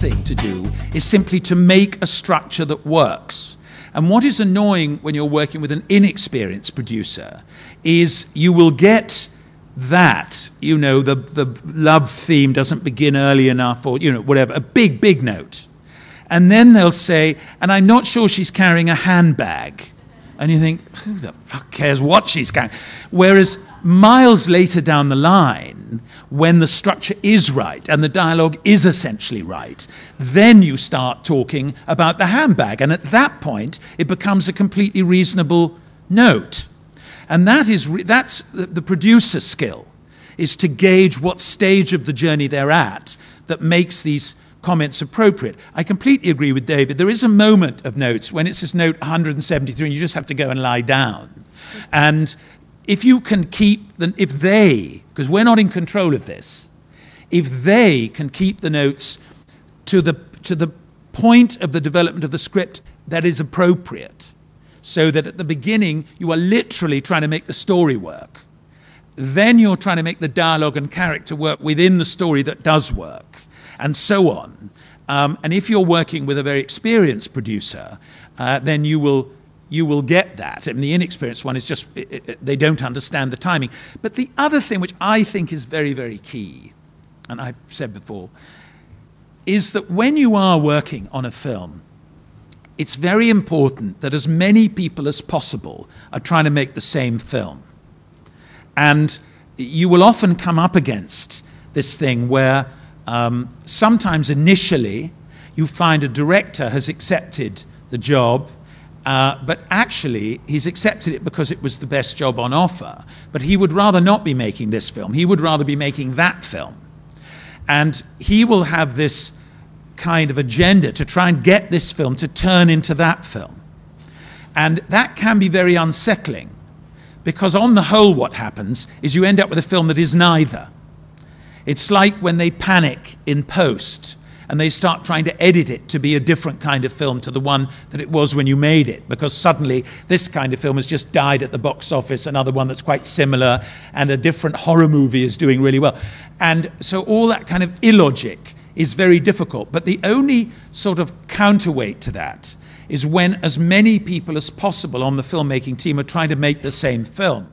thing to do is simply to make a structure that works. And what is annoying when you're working with an inexperienced producer is you will get that, you know, the, the love theme doesn't begin early enough or, you know, whatever, a big, big note. And then they'll say, and I'm not sure she's carrying a handbag. And you think, who the fuck cares what she's carrying? Whereas miles later down the line, when the structure is right and the dialogue is essentially right, then you start talking about the handbag. And at that point, it becomes a completely reasonable note. And that is that's the producer skill, is to gauge what stage of the journey they're at that makes these comments appropriate. I completely agree with David. There is a moment of notes when it's this note 173 and you just have to go and lie down. And if you can keep the, if they, because we're not in control of this, if they can keep the notes to the, to the point of the development of the script that is appropriate, so that at the beginning you are literally trying to make the story work, then you're trying to make the dialogue and character work within the story that does work, and so on. Um, and if you're working with a very experienced producer, uh, then you will you will get that. I mean, the inexperienced one is just, it, it, they don't understand the timing. But the other thing, which I think is very, very key, and I've said before, is that when you are working on a film, it's very important that as many people as possible are trying to make the same film. And you will often come up against this thing where um, sometimes initially you find a director has accepted the job uh, but actually, he's accepted it because it was the best job on offer. But he would rather not be making this film. He would rather be making that film. And he will have this kind of agenda to try and get this film to turn into that film. And that can be very unsettling because, on the whole, what happens is you end up with a film that is neither. It's like when they panic in post and they start trying to edit it to be a different kind of film to the one that it was when you made it, because suddenly this kind of film has just died at the box office, another one that's quite similar, and a different horror movie is doing really well. And so all that kind of illogic is very difficult. But the only sort of counterweight to that is when as many people as possible on the filmmaking team are trying to make the same film.